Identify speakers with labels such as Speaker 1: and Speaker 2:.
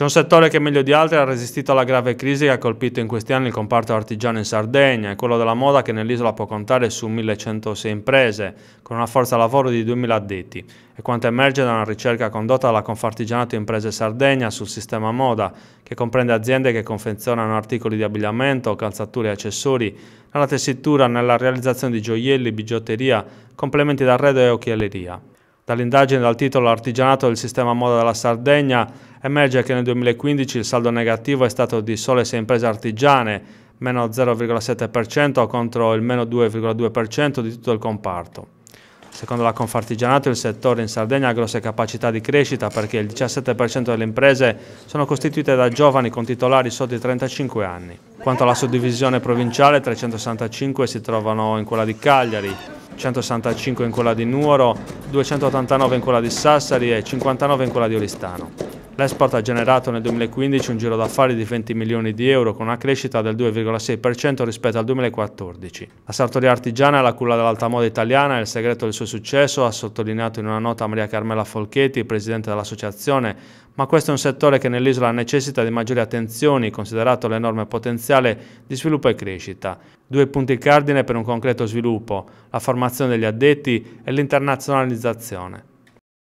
Speaker 1: C'è un settore che meglio di altri ha resistito alla grave crisi che ha colpito in questi anni il comparto artigiano in Sardegna e quello della moda che nell'isola può contare su 1106 imprese, con una forza lavoro di 2000 addetti. E quanto emerge da una ricerca condotta dalla Confartigianato Imprese Sardegna sul sistema moda, che comprende aziende che confezionano articoli di abbigliamento, calzature e accessori, nella tessitura, nella realizzazione di gioielli, bigiotteria, complementi d'arredo e occhialeria. Dall'indagine dal titolo Artigianato del sistema moda della Sardegna emerge che nel 2015 il saldo negativo è stato di sole 6 imprese artigiane, meno 0,7% contro il meno 2,2% di tutto il comparto. Secondo la Confartigianato il settore in Sardegna ha grosse capacità di crescita perché il 17% delle imprese sono costituite da giovani con titolari sotto i 35 anni. Quanto alla suddivisione provinciale, 365 si trovano in quella di Cagliari, 165 in quella di Nuoro, 289 in quella di Sassari e 59 in quella di Oristano. L'export ha generato nel 2015 un giro d'affari di 20 milioni di euro con una crescita del 2,6% rispetto al 2014. La sartoria artigiana è la culla dell'alta moda italiana e il segreto del suo successo, ha sottolineato in una nota Maria Carmela Folchetti, presidente dell'associazione, ma questo è un settore che nell'isola necessita di maggiori attenzioni, considerato l'enorme potenziale di sviluppo e crescita. Due punti cardine per un concreto sviluppo, la formazione degli addetti e l'internazionalizzazione.